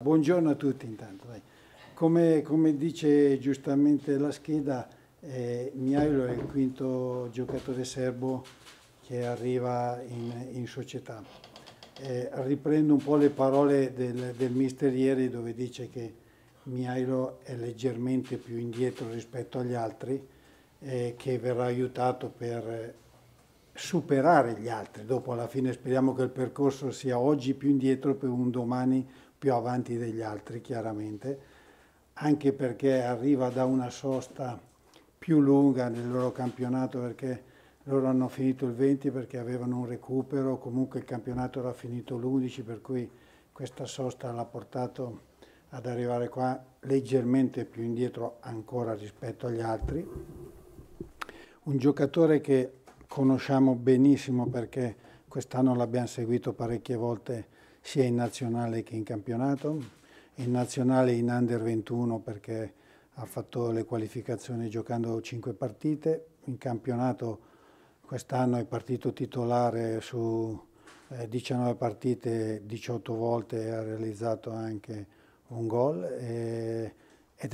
Buongiorno a tutti intanto. Come, come, dice giustamente la scheda, eh, Miailo è il quinto giocatore serbo che arriva in, in società. Eh, riprendo un po' le parole del, del mister ieri dove dice che Miailo è leggermente più indietro rispetto agli altri, eh, che verrà aiutato per superare gli altri. Dopo alla fine speriamo che il percorso sia oggi più indietro per un domani più indietro più avanti degli altri chiaramente, anche perché arriva da una sosta più lunga nel loro campionato perché loro hanno finito il 20 perché avevano un recupero, comunque il campionato era finito l'11 per cui questa sosta l'ha portato ad arrivare qua leggermente più indietro ancora rispetto agli altri. Un giocatore che conosciamo benissimo perché quest'anno l'abbiamo seguito parecchie volte sia in nazionale che in campionato. In nazionale in under 21 perché ha fatto le qualificazioni giocando 5 partite, in campionato quest'anno è partito titolare su 19 eh, partite, 18 volte e ha realizzato anche un gol ed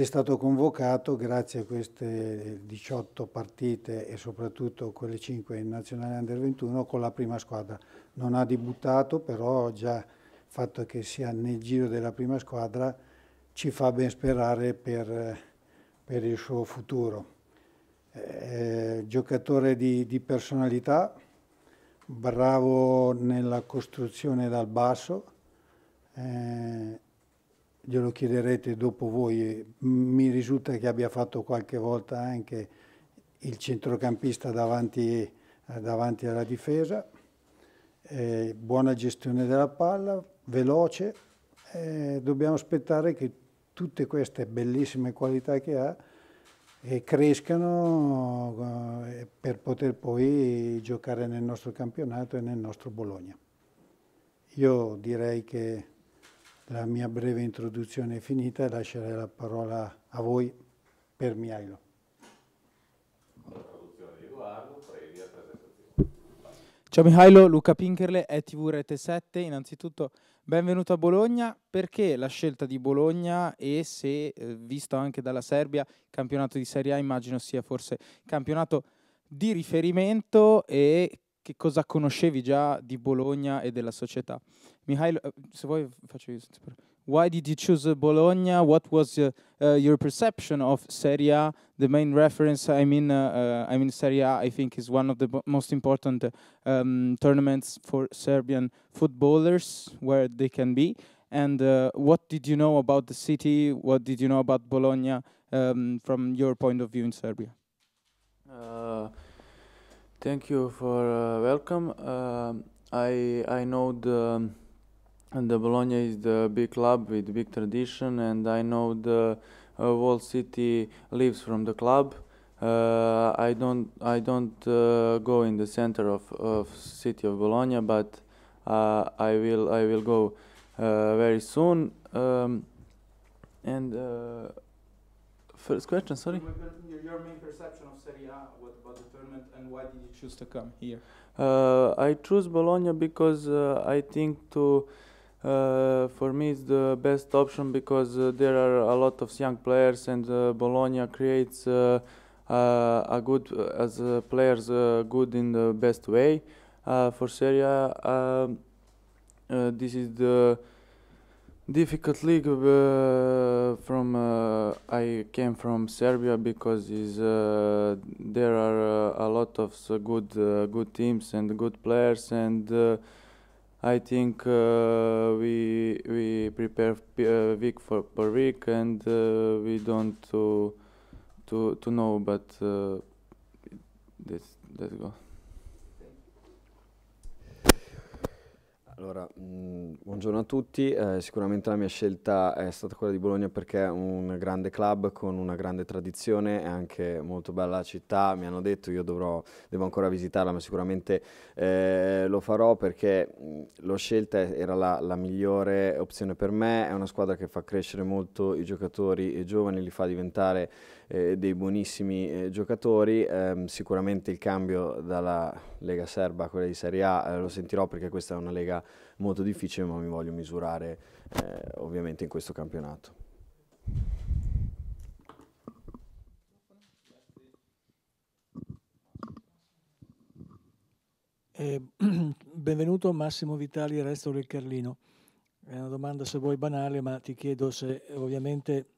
è stato convocato grazie a queste 18 partite e soprattutto quelle 5 in nazionale under 21 con la prima squadra. Non ha debuttato però già fatto che sia nel giro della prima squadra ci fa ben sperare per, per il suo futuro. Eh, giocatore di, di, personalità, bravo nella costruzione dal basso, eh, glielo chiederete dopo voi, mi risulta che abbia fatto qualche volta anche il centrocampista davanti, davanti alla difesa, eh, buona gestione della palla, veloce, eh, dobbiamo aspettare che tutte queste bellissime qualità che ha crescano eh, per poter poi giocare nel nostro campionato e nel nostro Bologna. Io direi che la mia breve introduzione è finita e lascerei la parola a voi per Miailo. Ciao Mihailo, Luca Pinkerle, ETV Rete 7. Innanzitutto Benvenuto a Bologna, perché la scelta di Bologna e se, eh, visto anche dalla Serbia, campionato di Serie A immagino sia forse campionato di riferimento e che cosa conoscevi già di Bologna e della società? Mihail, eh, se vuoi faccio io. Why did you choose uh, Bologna? What was uh, your perception of Serie A? The main reference, I mean, uh, I mean, Serie A, I think, is one of the most important um, tournaments for Serbian footballers where they can be. And what did you know about the city? What did you know about Bologna um, from your point of view in Serbia? thank you for welcome. Um, I I know the and the Bologna is the big club with big tradition, and I know the uh, whole city lives from the club. Uh, I don't I don't uh, go in the center of, of city of Bologna, but uh, I will I will go uh, very soon. Um, and uh, first question, sorry. Your main perception of Serie A, what about the tournament, and why did you choose to come here? Uh, I choose Bologna because I think to. Uh, for me, it's the best option because uh, there are a lot of young players, and uh, Bologna creates uh, uh, a good uh, as players good in the best way. for Serie A, um, this is the difficult league from I came from Serbia because is there are a lot of good good teams and good players and I think uh, we we prepare uh, week for per week, and uh, we don't to uh, to to know. But uh, this let's go. Buongiorno a tutti, eh, sicuramente la mia scelta è stata quella di Bologna perché è un grande club con una grande tradizione, è anche molto bella la città, mi hanno detto io dovrò, devo ancora visitarla ma sicuramente eh, lo farò perché l'ho scelta, era la, la, migliore opzione per me, è una squadra che fa crescere molto i giocatori i giovani, li fa diventare eh, dei buonissimi eh, giocatori, ehm, sicuramente il cambio dalla Lega Serba a quella di Serie A eh, lo sentirò perché questa è una Lega molto difficile, ma mi voglio misurare eh, ovviamente in questo campionato. Eh, benvenuto Massimo Vitali, resto del Carlino. È una domanda se vuoi banale, ma ti chiedo se ovviamente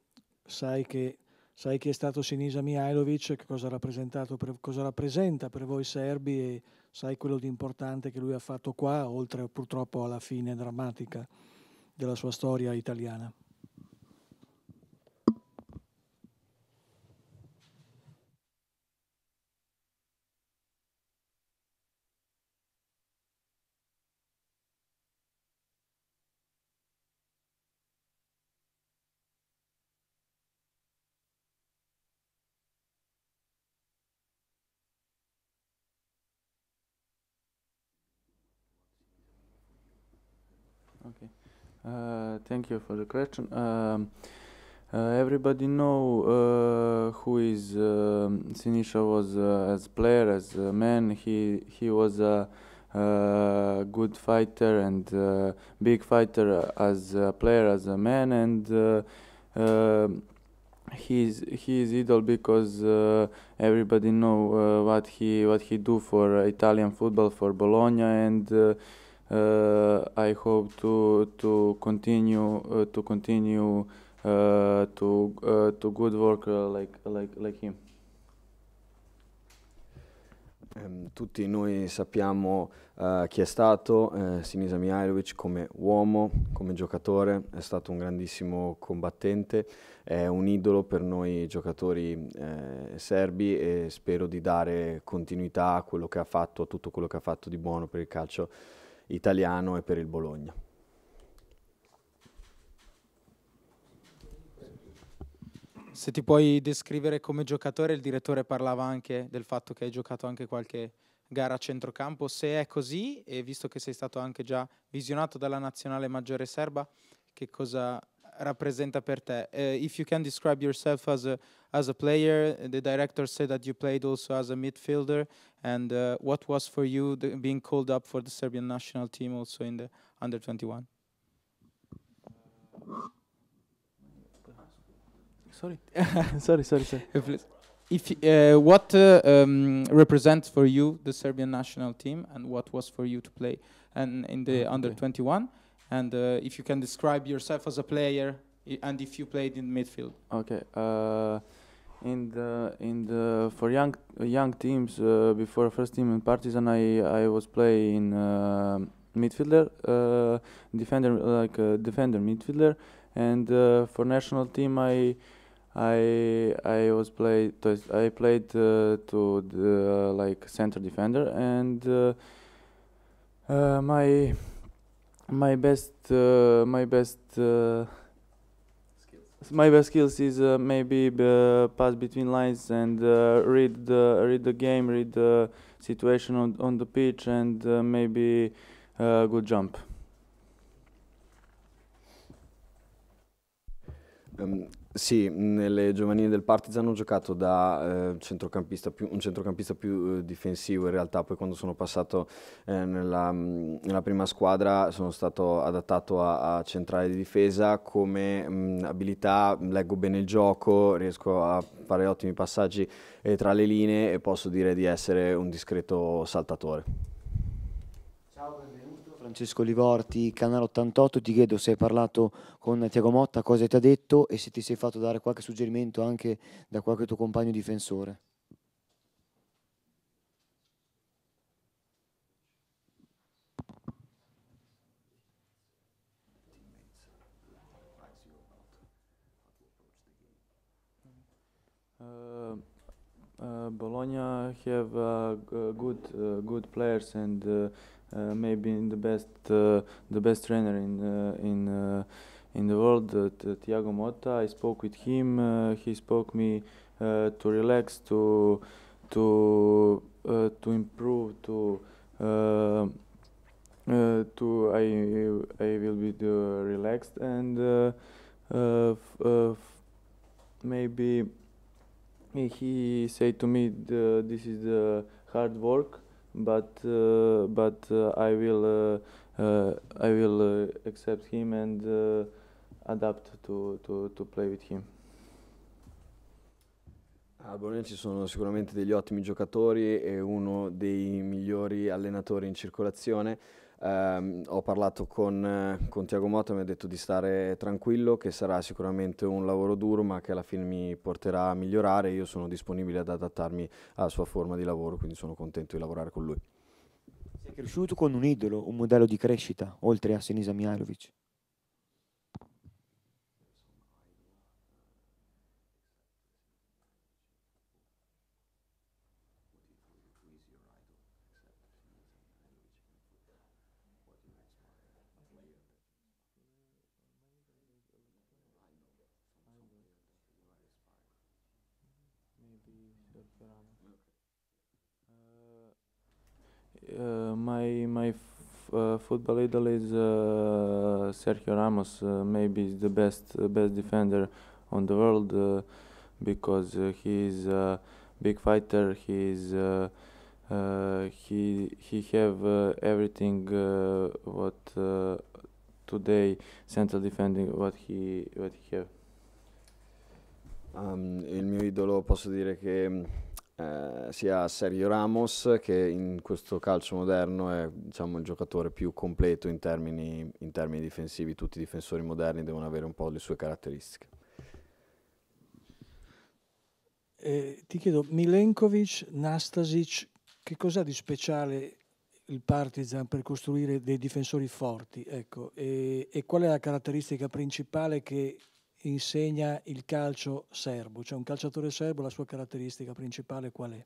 sai che Sai chi è stato Sinisa Mihailovic, cosa, per, cosa rappresenta per voi serbi e sai quello di importante che lui ha fatto qua, oltre purtroppo alla fine drammatica della sua storia italiana. Okay. Uh, thank you for the question. Um, uh, everybody know uh, who is um, Sinisha was uh, as player, as a man. He he was a, uh, good fighter and uh, big fighter as a player, as a man, and um, he's he's idol because uh, everybody know uh, what he what he do for Italian football for Bologna and Uh, I hope to to continue uh, to continue uh, to to good work like like like him. Ehm, tutti noi sappiamo uh, chi è stato eh, Sinisa Mihailovic come uomo, come giocatore, è stato un grandissimo combattente, è un idolo per noi giocatori eh, serbi e spero di dare continuità a quello che ha fatto, a tutto quello che ha fatto di buono per il calcio italiano e per il Bologna. Se ti puoi descrivere come giocatore, il direttore parlava anche del fatto che hai giocato anche qualche gara a centrocampo. Se è così, e visto che sei stato anche già visionato dalla nazionale maggiore serba, che cosa rappresenta per te? Uh, if you can describe yourself as a as a player, the director said that you played also as a midfielder. And uh, what was for you the, being called up for the Serbian national team also in the under 21? Sorry, sorry, sorry, sorry. If uh, what uh, um, represents for you the Serbian national team, and what was for you to play, and in the ah, okay. under 21 and uh, if you can describe yourself as a player and if you played in midfield. Okay. Uh, in the in the for young young teams uh, before first team in Partizan, I I was playing uh, midfielder, uh, defender like uh, defender midfielder, and for national team I. I I was played I played to the like center defender and my my best uh, my best uh, skills. my best skills is uh, maybe uh, pass between lines and uh, read the read the game read the situation on, on the pitch and uh, maybe a good jump um, Sì, nelle giovanili del Partizan ho giocato da eh, centrocampista più, un centrocampista più eh, difensivo in realtà, poi quando sono passato eh, nella, mm, nella, prima squadra sono stato adattato a, a centrale di difesa, come mh, mm, abilità leggo bene il gioco, riesco a fare ottimi passaggi eh, tra le linee e posso dire di essere un discreto saltatore. Francesco Livorti, Canale 88, ti chiedo se hai parlato con Tiago Motta, cosa ti ha detto e se ti sei fatto dare qualche suggerimento anche da qualche tuo compagno difensore. Uh, uh Bologna have uh, good uh, good players and uh, Uh, maybe the best uh, the best trainer in uh, in in the world, Thiago Motta. I spoke with him. he spoke me to relax, to to to improve, to uh, to I I will be relaxed and uh, uh, maybe he said to me the, this is the hard work but uh, but uh, I will uh, I will accept him and adapt to, to, to play with him. A ah, Bologna ci sono sicuramente degli ottimi giocatori e uno dei migliori allenatori in circolazione. Um, ho parlato con, eh, con Tiago Motta mi ha detto di stare tranquillo, che sarà sicuramente un lavoro duro, ma che alla fine mi porterà a migliorare. Io sono disponibile ad adattarmi alla sua forma di lavoro, quindi sono contento di lavorare con lui. Sei cresciuto con un idolo, un modello di crescita, oltre a Senisa Mihailovic? Uh, uh, my my uh, football idol is uh, Sergio Ramos. Uh, maybe is the best uh, best defender on the world uh, because he is a big fighter. He is he he have everything what today central defending what he what he have. Um, il mio idolo posso dire che mm, eh, sia Sergio Ramos, che in questo calcio moderno è diciamo, il giocatore più completo in termini, in termini difensivi. Tutti i difensori moderni devono avere un po' le sue caratteristiche. Eh, ti chiedo, Milenkovic, Nastasic, che cosa ha di speciale il Partizan per costruire dei difensori forti? Ecco, e, e, qual è la caratteristica principale che insegna il calcio serbo, cioè un calciatore serbo la sua caratteristica principale qual è?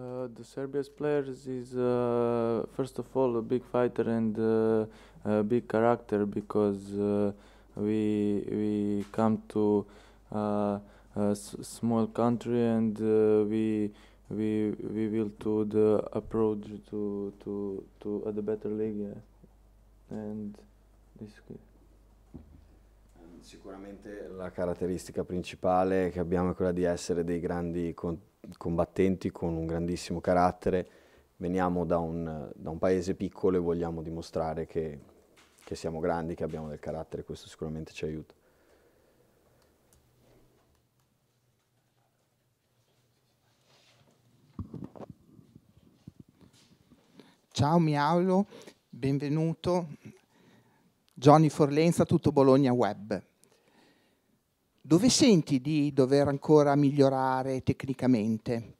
Uh, the Serbia's players is uh, first of all a big fighter and uh, a big character because uh, we we come to uh, a small country and uh, we we we will to the approach to to to uh, the better league yeah. and this Sicuramente la caratteristica principale che abbiamo è quella di essere dei grandi combattenti con un grandissimo carattere, veniamo da un, da un paese piccolo e vogliamo dimostrare che, che siamo grandi, che abbiamo del carattere, questo sicuramente ci aiuta. Ciao Miaulo, benvenuto. Johnny Forlenza, tutto Bologna Web dove senti di dover ancora migliorare tecnicamente?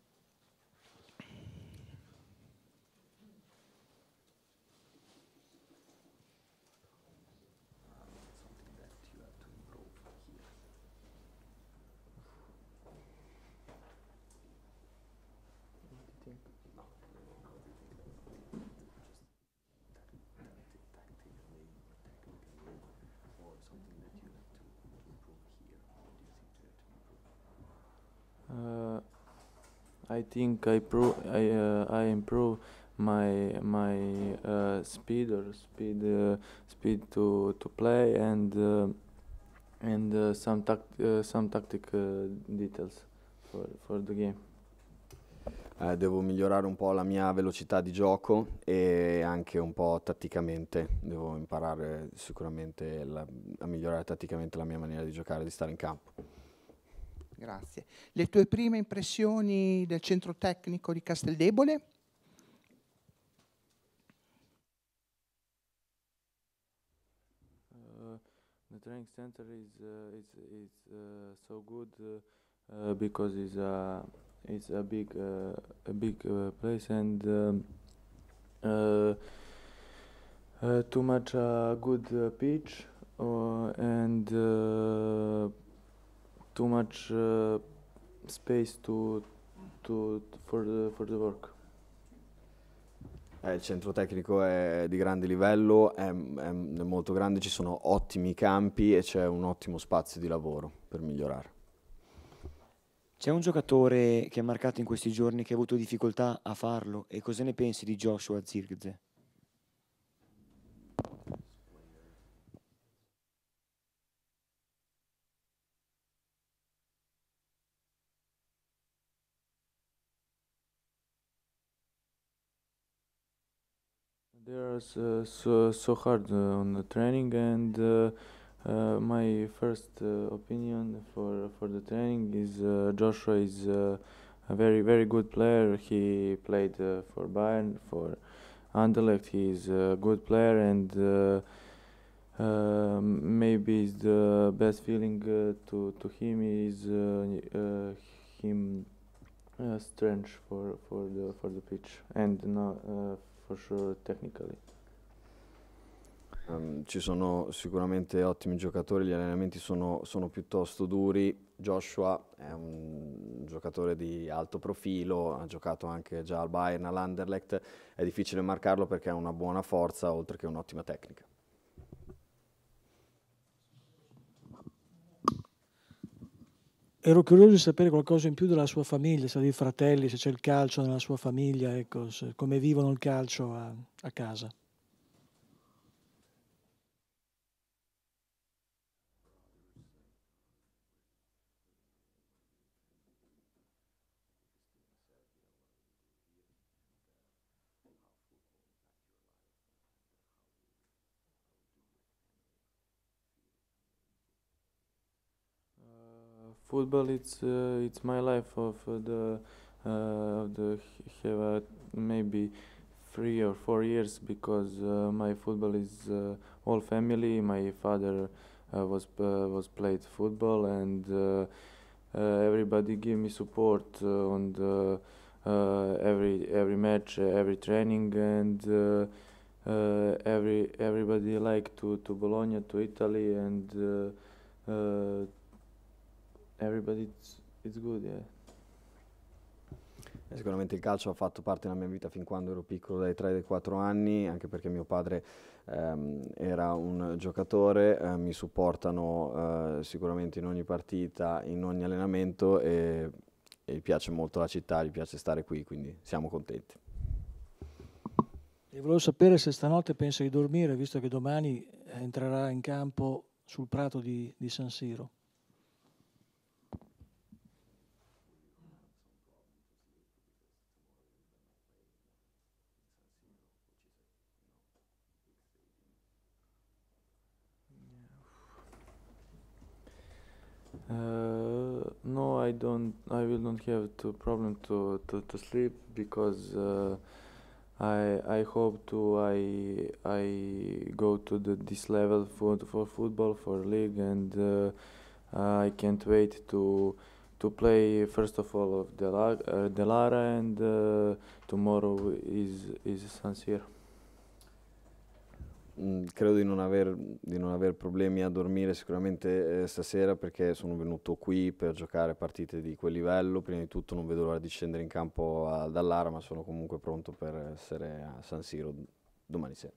I think I pro I uh, I improve my my uh, speed or speed uh, speed to to play and uh, and uh, some tact uh, some tactic uh, details for for the game. Eh, devo migliorare un po' la mia velocità di gioco e anche un po' tatticamente, devo imparare sicuramente la, a migliorare tatticamente la mia maniera di giocare, di stare in campo. Grazie. Le tue prime impressioni del centro tecnico di Casteldebole? Uh, the training center is uh, is is uh, so good uh, uh, because it's a it's a big uh, a big uh, place and um, uh, uh, too much uh, good uh, pitch uh, and uh, too much uh, space to, to, for, the, for the work. Eh, il centro tecnico è di grande livello, è, è molto grande, ci sono ottimi campi e c'è un ottimo spazio di lavoro per migliorare. C'è un giocatore che ha marcato in questi giorni che ha avuto difficoltà a farlo e cosa ne pensi di Joshua Zirgze? was uh, so, so hard uh, on the training and uh, uh my first uh, opinion for for the training is uh, Joshua is a very very good player he played for Bayern for Anderlecht he is a good player and maybe the best feeling to to him is him uh, strange for for the for the pitch and now for sure technically. Um, ci sono sicuramente ottimi giocatori, gli allenamenti sono, sono, piuttosto duri. Joshua è un giocatore di alto profilo, ha giocato anche già al Bayern, all'Anderlecht. È difficile marcarlo perché ha una buona forza oltre che un'ottima tecnica. Ero curioso di sapere qualcosa in più della sua famiglia, se ha dei fratelli, se c'è il calcio nella sua famiglia, ecco, se, come vivono il calcio a, a casa. football it's uh, it's my life of uh, the uh, the have uh, maybe three or four years because uh, my football is uh, all family my father uh, was uh, was played football and everybody gave me support on the every every match every training and every everybody like to to Bologna to Italy and Everybody it's good, yeah. Eh, sicuramente il calcio ha fatto parte della mia vita fin quando ero piccolo, dai 3 ai 4 anni, anche perché mio padre ehm, era un giocatore, eh, mi supportano eh, sicuramente in ogni partita, in ogni allenamento e, e gli piace molto la città, gli piace stare qui, quindi siamo contenti. E volevo sapere se stanotte pensi di dormire, visto che domani eh, entrerà in campo sul prato di, di San Siro. Uh, no, I don't. I will not have to problem to to, to sleep because uh, I I hope to I I go to the this level for for football for league and uh, I can't wait to to play first of all of Delara, uh, Delara and uh, tomorrow is is San Siro. Mm, credo di non, aver, di non, aver, problemi a dormire sicuramente eh, stasera perché sono venuto qui per giocare partite di quel livello. Prima di tutto non vedo l'ora di scendere in campo a, dall'Ara, ma sono comunque pronto per essere a San Siro domani sera.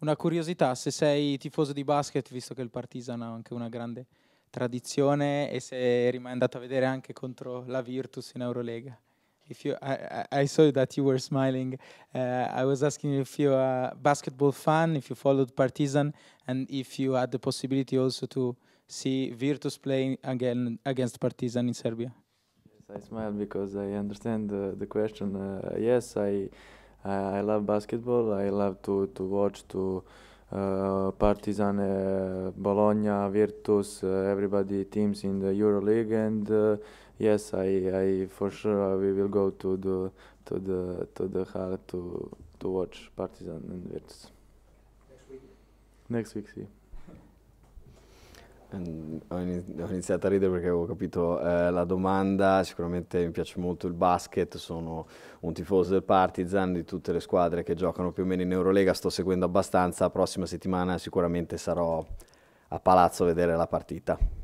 Una curiosità, se sei tifoso di basket, visto che il Partizan ha anche una grande tradizione e se eri andato a vedere anche contro la Virtus in Eurolega. if you I, I saw that you were smiling. Uh, I was asking if you're a basketball fan, if you followed Partizan, and if you had the possibility also to see Virtus playing again against Partizan in Serbia. Yes, I smiled because I understand the the question. Uh, yes, I I love basketball. I love to to watch to. Eh, Partizane, eh, Bologna, Virtus, uh, everybody teams in the Euroleague, and uh, yes, I, I for sure we will go to the to the to the hall to to watch Partizan and Virtus. Next week. Next week, see. Ehm, ho iniziato a ridere perché avevo capito eh, la domanda, sicuramente mi piace molto il basket, sono un tifoso del Partizan, di tutte le squadre che giocano più o meno in Eurolega, sto seguendo abbastanza, la prossima settimana sicuramente sarò a Palazzo a vedere la partita.